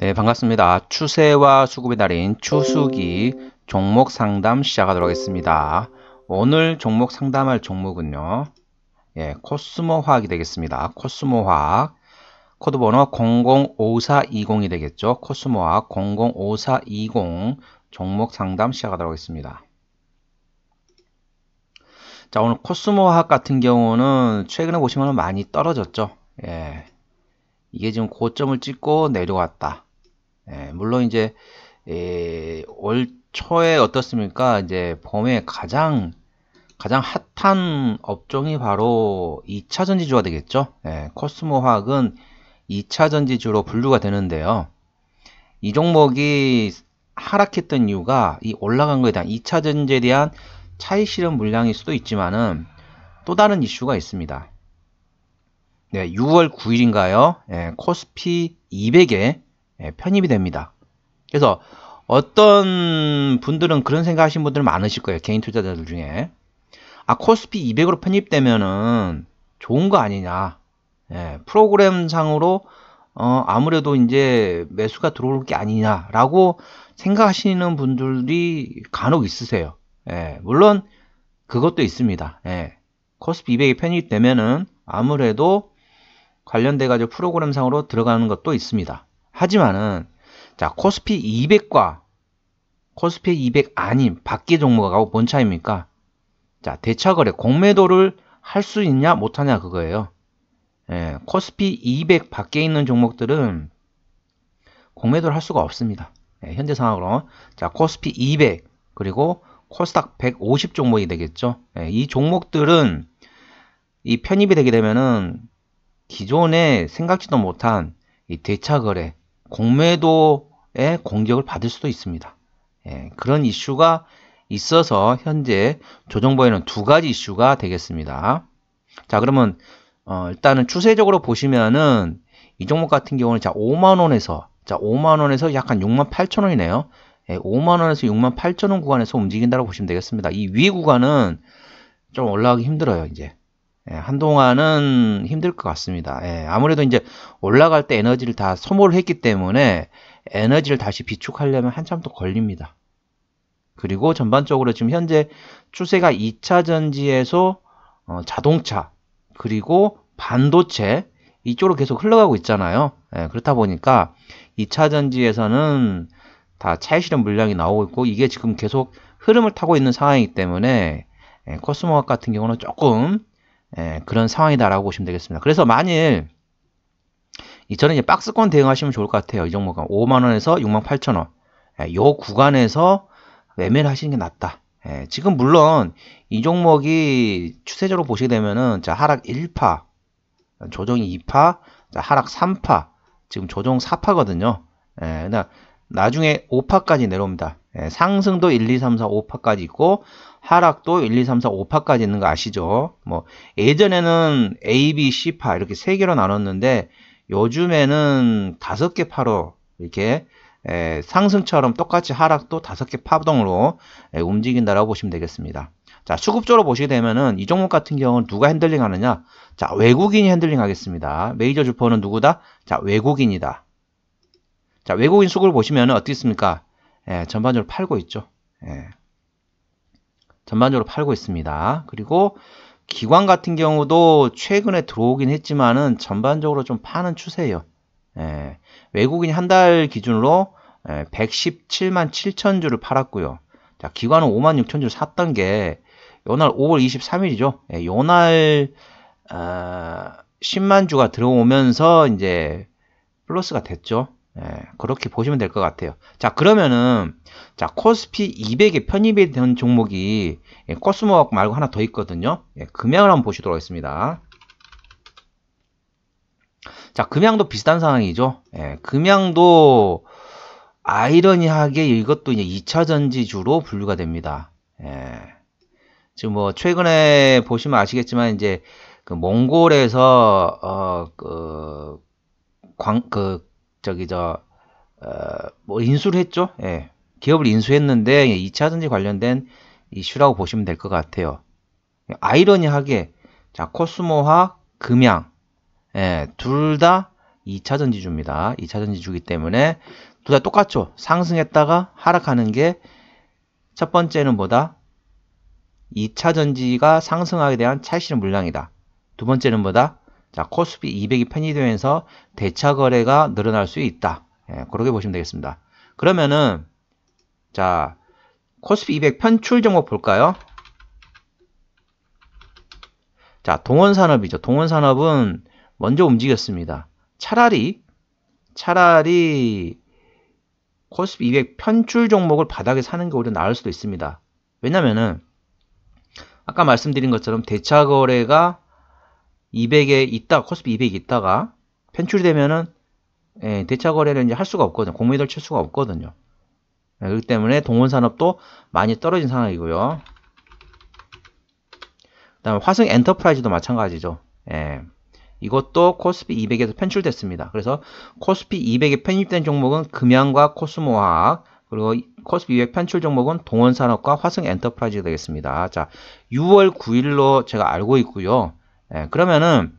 네, 반갑습니다. 추세와 수급의 달인 추수기 종목 상담 시작하도록 하겠습니다. 오늘 종목 상담할 종목은요. 예, 코스모 화학이 되겠습니다. 코스모 화학. 코드 번호 005420이 되겠죠. 코스모 화학 005420 종목 상담 시작하도록 하겠습니다. 자, 오늘 코스모 화학 같은 경우는 최근에 보시면 많이 떨어졌죠. 예. 이게 지금 고점을 찍고 내려왔다. 예, 물론 이제 예, 올 초에 어떻습니까? 이제 봄에 가장 가장 핫한 업종이 바로 2차 전지주가 되겠죠. 예, 코스모 화학은 2차 전지주로 분류가 되는데요. 이 종목이 하락했던 이유가 이 올라간 거에 대한 2차 전지에 대한 차이 실현 물량일 수도 있지만은 또 다른 이슈가 있습니다. 네, 6월 9일인가요? 예, 코스피 200에 예, 편입이 됩니다. 그래서 어떤 분들은 그런 생각하시는 분들 많으실 거예요. 개인 투자자들 중에. 아, 코스피 200으로 편입되면은 좋은 거 아니냐. 예, 프로그램상으로 어, 아무래도 이제 매수가 들어올 게 아니냐라고 생각하시는 분들이 간혹 있으세요. 예, 물론 그것도 있습니다. 예, 코스피 200에 편입되면은 아무래도 관련돼가지고 프로그램상으로 들어가는 것도 있습니다. 하지만은 자 코스피 200과 코스피 200 아닌 밖의 종목하고 뭔차입니까자 대차거래 공매도를 할 수 있냐 못하냐 그거예요. 예, 코스피 200 밖에 있는 종목들은 공매도를 할 수가 없습니다. 예, 현재 상황으로 자 코스피 200 그리고 코스닥 150 종목이 되겠죠. 예, 이 종목들은 이 편입이 되게 되면은 기존에 생각지도 못한 이 대차거래 공매도의 공격을 받을 수도 있습니다. 예, 그런 이슈가 있어서 현재 조정보에는 두 가지 이슈가 되겠습니다. 자 그러면 어, 일단은 추세적으로 보시면은 이 종목 같은 경우는 자 5만원에서 자 5만원에서 약한 6만 8천원이네요. 예, 5만원에서 6만 8천원 구간에서 움직인다고 보시면 되겠습니다. 이 위 구간은 좀 올라가기 힘들어요 이제 예, 한동안은 힘들 것 같습니다. 예, 아무래도 이제 올라갈 때 에너지를 다 소모를 했기 때문에 에너지를 다시 비축하려면 한참 더 걸립니다. 그리고 전반적으로 지금 현재 추세가 2차 전지에서 어, 자동차 그리고 반도체 이쪽으로 계속 흘러가고 있잖아요. 예, 그렇다 보니까 2차 전지에서는 다 차이 실험 물량이 나오고 있고 이게 지금 계속 흐름을 타고 있는 상황이기 때문에 예, 코스모학 같은 경우는 조금 예, 그런 상황이다라고 보시면 되겠습니다. 그래서 만일 이 저는 이제 박스권 대응하시면 좋을 것 같아요. 이 종목은 5만 원에서 6만 8천 원. 예, 요 구간에서 매매를 하시는 게 낫다. 예, 지금 물론 이 종목이 추세적으로 보시게 되면은 자 하락 1파, 조정 2파, 자 하락 3파, 지금 조정 4파거든요. 예, 그러니까 나중에 5파까지 내려옵니다. 예, 상승도 1, 2, 3, 4, 5파까지 있고 하락도 1, 2, 3, 4, 5파까지 있는 거 아시죠? 뭐 예전에는 A, B, C파 이렇게 세 개로 나눴는데 요즘에는 다섯 개 파로 이렇게 에, 상승처럼 똑같이 하락도 다섯 개 파동으로 에, 움직인다라고 보시면 되겠습니다. 자, 수급적으로 보시게 되면은 이 종목 같은 경우는 누가 핸들링 하느냐? 자, 외국인이 핸들링 하겠습니다. 메이저 주포는 누구다? 자, 외국인이다. 자, 외국인 수급을 보시면은 어떻습니까 예, 전반적으로 팔고 있죠. 예, 전반적으로 팔고 있습니다. 그리고 기관 같은 경우도 최근에 들어오긴 했지만은 전반적으로 좀 파는 추세예요. 예, 외국인이 한 달 기준으로 예, 117만 7천 주를 팔았고요. 자, 기관은 5만 6천 주를 샀던 게 요날 5월 23일이죠. 예, 요날 어, 아, 10만 주가 들어오면서 이제 플러스가 됐죠. 예, 그렇게 보시면 될 것 같아요. 자, 그러면은, 자, 코스피 200에 편입이 된 종목이 예, 코스모 말고 하나 더 있거든요. 예, 금양을 한번 보시도록 하겠습니다. 자, 금양도 비슷한 상황이죠. 예, 금양도 아이러니하게 이것도 이제 2차 전지주로 분류가 됩니다. 예. 지금 뭐 최근에 보시면 아시겠지만 이제 그 몽골에서 어 그 광그 저기 저 어, 뭐 인수를 했죠. 예. 기업을 인수했는데 2차전지 관련된 이슈라고 보시면 될 것 같아요. 아이러니하게 자 코스모화 금양 예, 둘 다 2차전지주입니다. 2차전지주기 때문에 둘 다 똑같죠. 상승했다가 하락하는 게 첫 번째는 뭐다? 2차전지가 상승하게 대한 찰실 물량이다. 두 번째는 뭐다? 자, 코스피 200이 편이 되면서 대차 거래가 늘어날 수 있다. 예, 그렇게 보시면 되겠습니다. 그러면은 자, 코스피 200 편출 종목 볼까요? 자, 동원산업이죠. 동원산업은 먼저 움직였습니다. 차라리 차라리 코스피 200 편출 종목을 바닥에 사는 게 오히려 나을 수도 있습니다. 왜냐면은 아까 말씀드린 것처럼 대차 거래가 200에 있다 코스피 200 있다가 편출이 되면은 예, 대차 거래를 이제 할 수가 없거든요. 공매도를 칠 수가 없거든요. 예, 그렇기 때문에 동원산업도 많이 떨어진 상황이고요. 그 다음에 화성 엔터프라이즈도 마찬가지죠. 예, 이것도 코스피 200에서 편출됐습니다. 그래서 코스피 200에 편입된 종목은 금양과 코스모화학, 그리고 코스피 200 편출 종목은 동원산업과 화성 엔터프라이즈 되겠습니다. 자, 6월 9일로 제가 알고 있고요. 예, 그러면은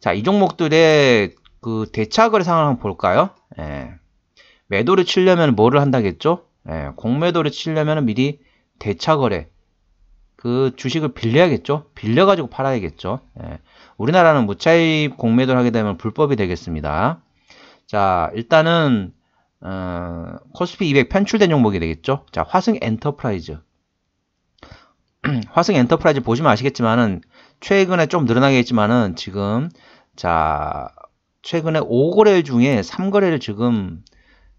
자, 이 종목들의 그 대차거래 상황 한번 볼까요? 예. 매도를 치려면 뭐를 한다겠죠? 예, 공매도를 치려면 미리 대차거래 그 주식을 빌려야겠죠? 빌려가지고 팔아야겠죠? 예. 우리나라는 무차입 공매도를 하게 되면 불법이 되겠습니다. 자, 일단은 어, 코스피 200 편출된 종목이 되겠죠? 자, 화승 엔터프라이즈. 화승 엔터프라이즈 보시면 아시겠지만은 최근에 좀 늘어나겠지만은 지금 자 최근에 5거래 중에 3거래를 지금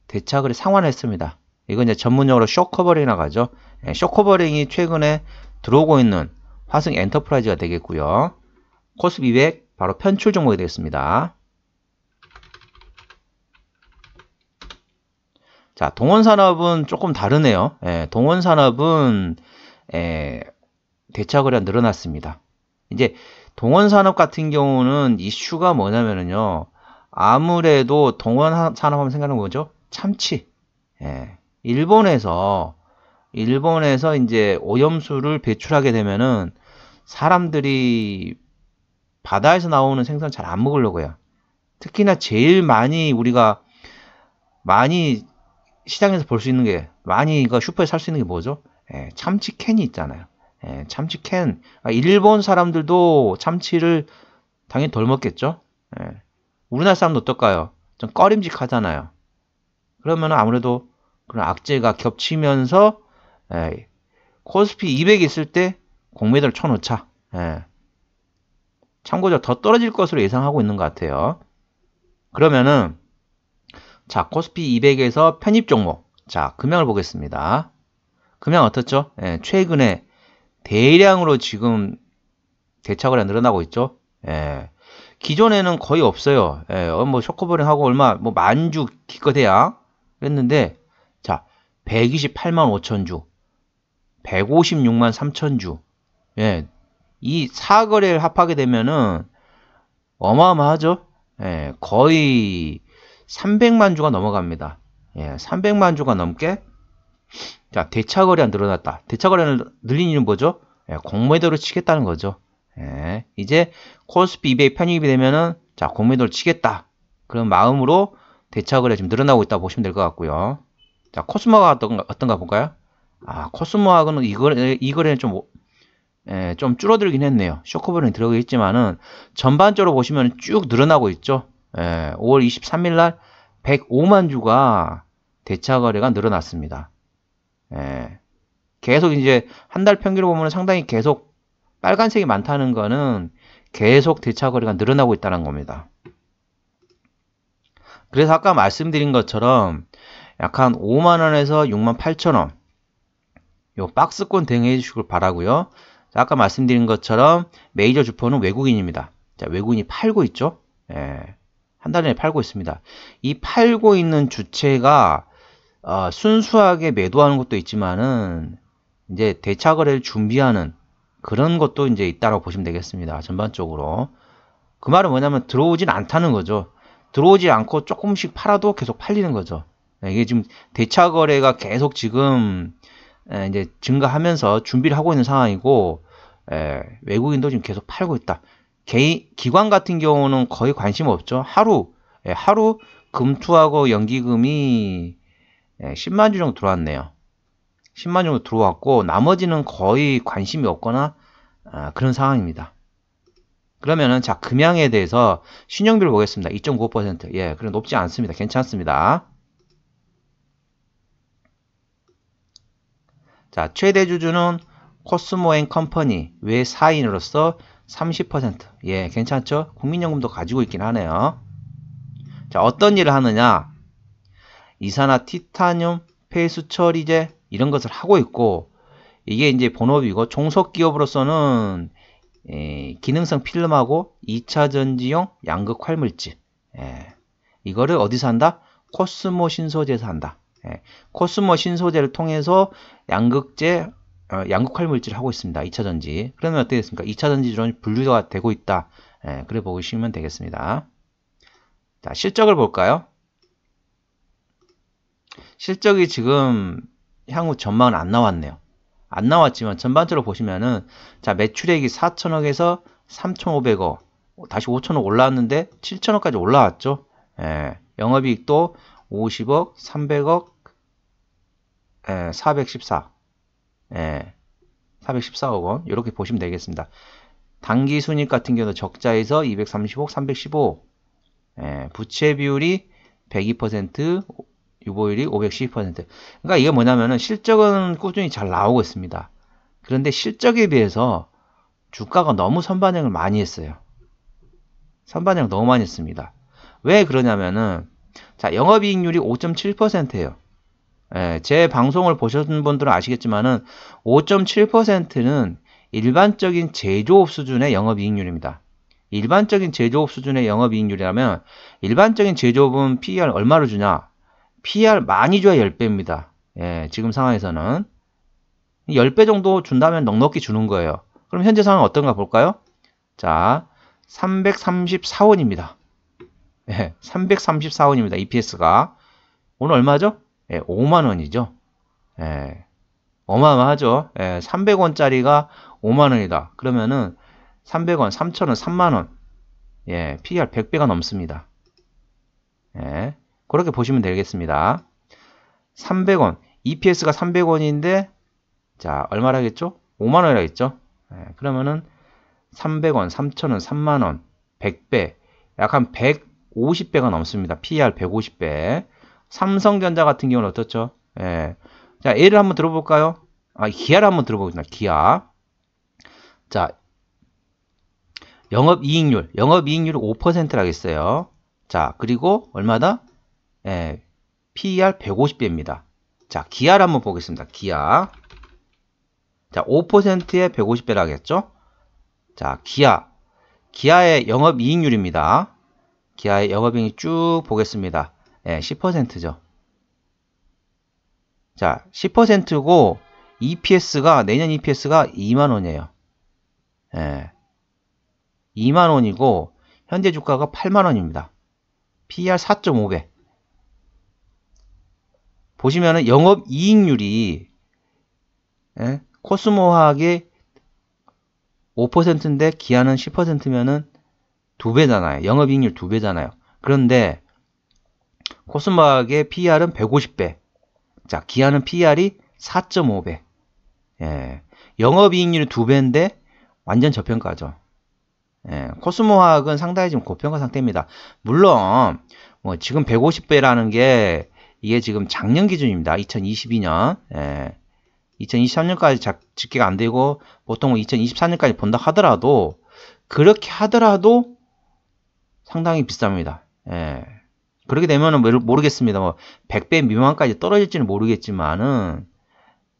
대차거래 상환했습니다. 이건 이제 전문용어로 쇼커버링이라고 하죠. 예, 쇼커버링이 최근에 들어오고 있는 화승 엔터프라이즈가 되겠고요. 코스 200 바로 편출 종목이 되겠습니다. 자, 동원산업은 조금 다르네요. 예, 동원산업은 예, 대차거래가 늘어났습니다. 이제 동원 산업 같은 경우는 이슈가 뭐냐면은요. 아무래도 동원 산업하면 생각하는 거죠. 참치. 예. 일본에서 일본에서 이제 오염수를 배출하게 되면은 사람들이 바다에서 나오는 생선 잘 안 먹으려고 해요. 특히나 제일 많이 우리가 많이 시장에서 볼 수 있는 게 많이 그 슈퍼에 살 수 있는 게 뭐죠? 예, 참치 캔이 있잖아요. 예, 참치 캔. 아, 일본 사람들도 참치를 당연히 덜 먹겠죠? 예. 우리나라 사람도 어떨까요? 좀 꺼림직하잖아요. 그러면 아무래도 그런 악재가 겹치면서 예, 코스피 200 있을 때 공매도를 쳐놓자. 예. 참고적으로 더 떨어질 것으로 예상하고 있는 것 같아요. 그러면은 자 코스피 200에서 편입 종목 자 금양을 보겠습니다. 금양 어떻죠? 예, 최근에 대량으로 지금 대차거리가 늘어나고 있죠. 예. 기존에는 거의 없어요. 예, 어, 뭐 쇼커버링하고 얼마 뭐 만주 기껏해야 그랬는데 자 128만 5천 주, 156만 3천 주, 예, 이 사거래를 합하게 되면은 어마어마하죠. 예, 거의 300만 주가 넘어갑니다. 예, 300만 주가 넘게 자, 대차거리가 늘어났다. 대차거리를 늘린 이유는 뭐죠? 예, 공매도를 치겠다는 거죠. 예, 이제 코스피 200 편입이 되면은 자, 공매도를 치겠다. 그런 마음으로 대차거리가 지금 늘어나고 있다 보시면 될 것 같고요. 자, 코스모가 어떤가, 어떤가 볼까요? 아, 코스모하고는 이 거래, 이거는 좀, 예, 좀 줄어들긴 했네요. 쇼크볼이 들어가 있지만은 전반적으로 보시면 쭉 늘어나고 있죠. 예, 5월 23일 날 105만 주가 대차 거래가 늘어났습니다. 예. 계속 이제 한 달 평균을 보면 상당히 계속 빨간색이 많다는 거는 계속 대차거리가 늘어나고 있다는 겁니다. 그래서 아까 말씀드린 것처럼 약 한 5만원에서 6만 8천원 요 박스권 대응해 주시길 바라고요 아까 말씀드린 것처럼 메이저 주포는 외국인입니다 자, 외국인이 팔고 있죠 예, 한 달에 내 팔고 있습니다 이 팔고 있는 주체가 아, 순수하게 매도하는 것도 있지만은 이제 대차 거래를 준비하는 그런 것도 이제 있다고 보시면 되겠습니다. 전반적으로 그 말은 뭐냐면 들어오진 않다는 거죠. 들어오지 않고 조금씩 팔아도 계속 팔리는 거죠. 네, 이게 지금 대차 거래가 계속 지금 이제 증가하면서 준비를 하고 있는 상황이고 외국인도 지금 계속 팔고 있다. 개인 기관 같은 경우는 거의 관심 없죠. 하루 예, 하루 금투하고 연기금이 예, 10만 주 정도 들어왔네요. 10만 주 정도 들어왔고 나머지는 거의 관심이 없거나 아, 그런 상황입니다. 그러면은 자 금양에 대해서 신용비를 보겠습니다. 2.95% 예, 그래 높지 않습니다. 괜찮습니다. 자 최대 주주는 코스모 앤 컴퍼니 외 사인으로서 30%예 괜찮죠? 국민연금도 가지고 있긴 하네요. 자 어떤 일을 하느냐 이산화 티타늄 폐수 처리제 이런 것을 하고 있고 이게 이제 본업이고 종속 기업으로서는 예, 기능성 필름하고 2차 전지용 양극 활물질 예, 이거를 어디서 한다? 코스모 신소재에서 한다. 예, 코스모 신소재를 통해서 양극재 어, 양극 활물질을 하고 있습니다. 2차 전지 그러면 어떻게 됐습니까? 2차 전지론 분류가 되고 있다. 예, 그래 보시면 되겠습니다. 자, 실적을 볼까요? 실적이 지금 향후 전망은 안 나왔네요. 안 나왔지만 전반적으로 보시면은 자 매출액이 4천억에서 3,500억 어, 다시 5천억 올라왔는데 7천억까지 올라왔죠. 예, 영업이익도 50억, 300억, 예, 414, 예, 414억 원 이렇게 보시면 되겠습니다. 단기 순익 같은 경우는 적자에서 235억, 315, 예, 부채 비율이 102%, 유보율이 5 1 0 그러니까 이게 뭐냐면은 실적은 꾸준히 잘 나오고 있습니다. 그런데 실적에 비해서 주가가 너무 선반영을 많이 했어요. 선반영 너무 많이 했습니다. 왜 그러냐면은 자 영업이익률이 5.7%예요. 예, 제 방송을 보셨던 분들은 아시겠지만은 5.7%는 일반적인 제조업 수준의 영업이익률입니다. 일반적인 제조업 수준의 영업이익률이라면 일반적인 제조업은 PER 얼마를 주냐? PR 많이 줘야 10배입니다. 예, 지금 상황에서는 10배 정도 준다면 넉넉히 주는 거예요. 그럼 현재 상황 어떤가 볼까요? 자, 334원입니다. 예, 334원입니다. EPS가 오늘 얼마죠? 예, 5만 원이죠. 예, 어마어마하죠. 예, 300원짜리가 5만 원이다. 그러면은 300원, 3,000원, 3만 원. 예, PR 100배가 넘습니다. 예. 그렇게 보시면 되겠습니다. 300원. EPS가 300원인데 자 얼마라겠죠? 5만원이라겠죠? 네, 예, 그러면은 300원, 3천원 3만원, 100배 약 한 150배가 넘습니다. PER 150배 삼성전자 같은 경우는 어떻죠? 네. 자, a 를 한번 들어볼까요? 아, 기아를 한번 들어보겠습니다. 기아. 자, 영업이익률, 영업이익률 5%라겠어요. 자, 그리고 얼마다? 예, PER 150배입니다. 자, 기아를 한번 보겠습니다. 기아. 자, 5%에 150배라겠죠? 자, 기아. 기아의 영업이익률입니다. 기아의 영업이익 률쭉 보겠습니다. 예, 10%죠. 자, 10%고 EPS가 내년 EPS가 2만 원이에요. 예. 2만 원이고 현재 주가가 8만 원입니다. PR 4.5배. 보시면은 영업 이익률이 예? 코스모학이 5%인데 기아는 10%면은 두 배잖아요. 영업 이익률 두 배잖아요. 그런데 코스모학의 p r 은 150배. 자, 기아는 p r 이 4.5배. 예. 영업 이익률이 두 배인데 완전 저평가죠. 예, 코스모학은 상당히 지금 고평가 상태입니다. 물론 뭐 지금 150배라는 게 이게 지금 작년 기준입니다. 2022년. 예. 2023년까지 작, 집계가 안 되고 보통 2024년까지 본다 하더라도 그렇게 하더라도 상당히 비쌉니다. 예. 그렇게 되면은 모르겠습니다. 뭐 100배 미만까지 떨어질지는 모르겠지만은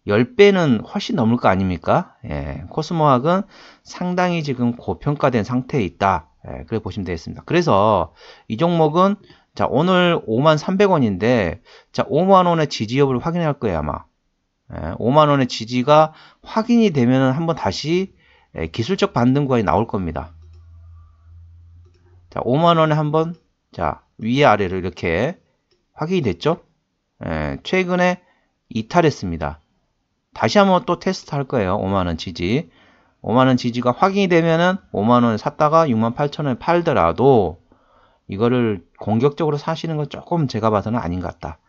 10배는 훨씬 넘을 거 아닙니까? 예. 코스모학은 상당히 지금 고평가된 상태에 있다. 예, 그래 보시면 되겠습니다. 그래서 이 종목은 자, 오늘 5만 300원인데, 자, 5만원의 지지 여부를 확인할 거예요, 아마. 5만원의 예, 지지가 확인이 되면 한번 다시 예, 기술적 반등 구간이 나올 겁니다. 자, 5만원에 한번, 자, 위에 아래로 이렇게 확인이 됐죠? 예, 최근에 이탈했습니다. 다시 한번 또 테스트 할 거예요. 5만원 지지. 5만원 지지가 확인이 되면은 5만원에 샀다가 6만 8천원에 팔더라도 이거를 공격적으로 사시는 건 조금 제가 봐서는 아닌 것 같다.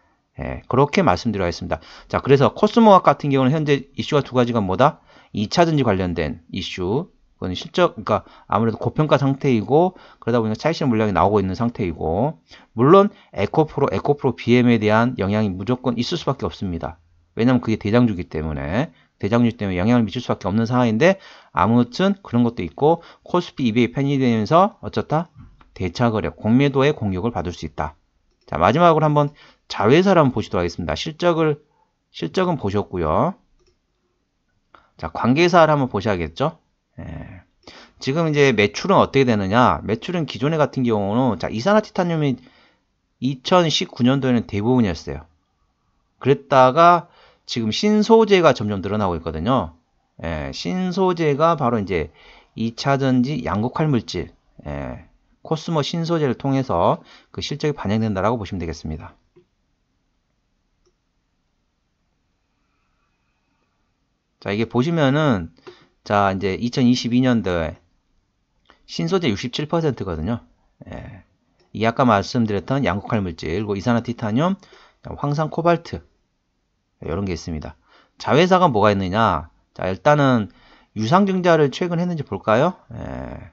예, 그렇게 말씀드리겠습니다. 자, 그래서 코스모학 같은 경우는 현재 이슈가 두 가지가 뭐다? 2차전지 관련된 이슈. 그건 실적, 그러니까 아무래도 고평가 상태이고, 그러다 보니까 차익실 물량이 나오고 있는 상태이고, 물론 에코프로, 에코프로 BM에 대한 영향이 무조건 있을 수밖에 없습니다. 왜냐면 그게 대장주기 때문에, 대장주 기 때문에 영향을 미칠 수밖에 없는 상황인데, 아무튼 그런 것도 있고, 코스피 200이 편이되면서 어쩌다? 대차거래, 공매도의 공격을 받을 수 있다. 자, 마지막으로 한번 자회사를 한번 보시도록 하겠습니다. 실적을, 실적은 보셨고요. 자, 관계사를 한번 보셔야겠죠? 예. 지금 이제 매출은 어떻게 되느냐? 매출은 기존에 같은 경우는 자, 이산화 티타늄이 2019년도에는 대부분이었어요. 그랬다가 지금 신소재가 점점 늘어나고 있거든요. 예, 신소재가 바로 이제 2차전지 양극활 물질. 예, 코스모 신소재를 통해서 그 실적이 반영된다라고 보시면 되겠습니다. 자, 이게 보시면은 자, 이제 2022년도에 신소재 67%거든요. 예. 이 아까 말씀드렸던 양극할 물질, 그리고 이산화티타늄, 황산 코발트 이런 게 있습니다. 자회사가 뭐가 있느냐? 자, 일단은 유상증자를 최근 했는지 볼까요? 예.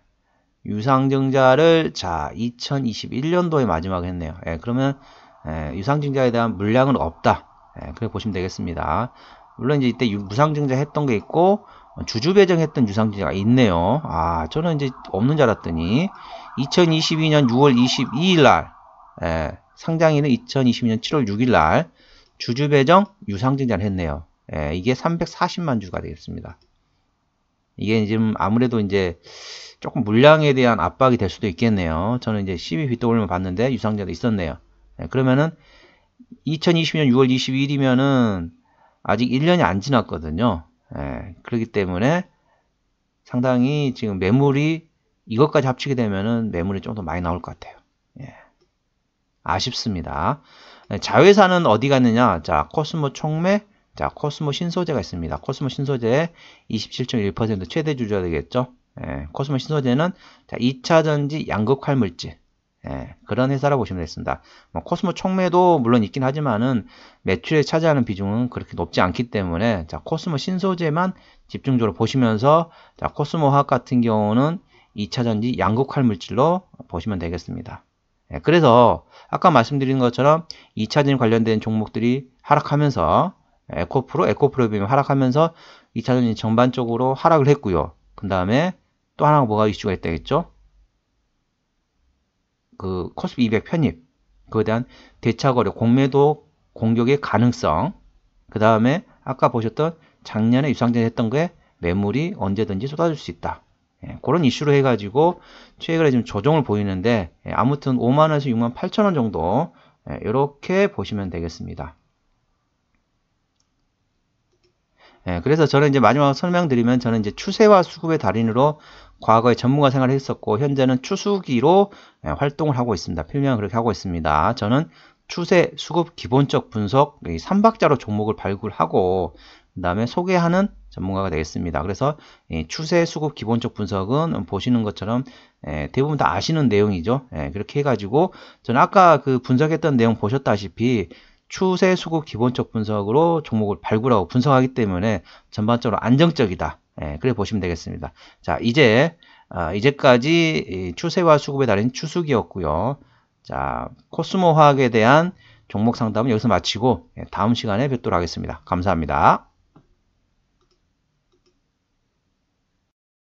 유상증자를 자 2021년도에 마지막 했네요. 예, 그러면 예, 유상증자에 대한 물량은 없다. 예, 그래 보시면 되겠습니다. 물론 이제 이때 유, 무상증자 했던 게 있고 주주 배정했던 유상증자가 있네요. 아 저는 이제 없는 줄 알았더니 2022년 6월 22일 날 예, 상장일은 2022년 7월 6일 날 주주 배정 유상증자를 했네요. 예, 이게 340만 주가 되겠습니다. 이게 지금 아무래도 이제 조금 물량에 대한 압박이 될 수도 있겠네요. 저는 이제 12빗올림을 봤는데 유상자도 있었네요. 네, 그러면은 2020년 6월 22일이면은 아직 1년이 안 지났거든요. 네, 그렇기 때문에 상당히 지금 매물이 이것까지 합치게 되면은 매물이 좀 더 많이 나올 것 같아요. 예. 아쉽습니다. 네, 자회사는 어디 갔느냐? 자, 코스모 총매, 자, 코스모 신소재가 있습니다. 코스모 신소재 27.1% 최대 주주가 되겠죠. 예, 코스모 신소재는 자, 2차전지 양극화 물질 예, 그런 회사라고 보시면 되겠습니다. 뭐, 코스모 총매도 물론 있긴 하지만은 매출에 차지하는 비중은 그렇게 높지 않기 때문에 자, 코스모 신소재만 집중적으로 보시면서 자, 코스모 화학 같은 경우는 2차전지 양극화 물질로 보시면 되겠습니다. 예, 그래서 아까 말씀드린 것처럼 2차전지 관련된 종목들이 하락하면서 에코프로, 에코프로 비면 하락하면서 2차전지 전반적으로 하락을 했고요. 그 다음에 또 하나 뭐가 이슈가 있다겠죠? 그 코스피 200 편입, 그에 대한 대차거래, 공매도 공격의 가능성, 그 다음에 아까 보셨던 작년에 유상전 했던 게 매물이 언제든지 쏟아질 수 있다. 예, 그런 이슈로 해가지고 최근에 지금 조정을 보이는데 예, 아무튼 5만원에서 6만 8천원 정도 예, 이렇게 보시면 되겠습니다. 예, 그래서 저는 이제 마지막 설명드리면 저는 이제 추세와 수급의 달인으로 과거에 전문가 생활을 했었고 현재는 추수기로 예, 활동을 하고 있습니다. 필명은 그렇게 하고 있습니다. 저는 추세, 수급, 기본적 분석 이 3박자로 종목을 발굴하고 그 다음에 소개하는 전문가가 되겠습니다. 그래서 추세, 수급, 기본적 분석은 보시는 것처럼 예, 대부분 다 아시는 내용이죠. 예, 그렇게 해가지고 저는 아까 그 분석했던 내용 보셨다시피 추세 수급 기본적 분석으로 종목을 발굴하고 분석하기 때문에 전반적으로 안정적이다. 예, 그래 보시면 되겠습니다. 자, 이제 아, 이제까지 추세와 수급에 달린 추수기였고요. 자, 코스모 화학에 대한 종목 상담은 여기서 마치고 예, 다음 시간에 뵙도록 하겠습니다. 감사합니다.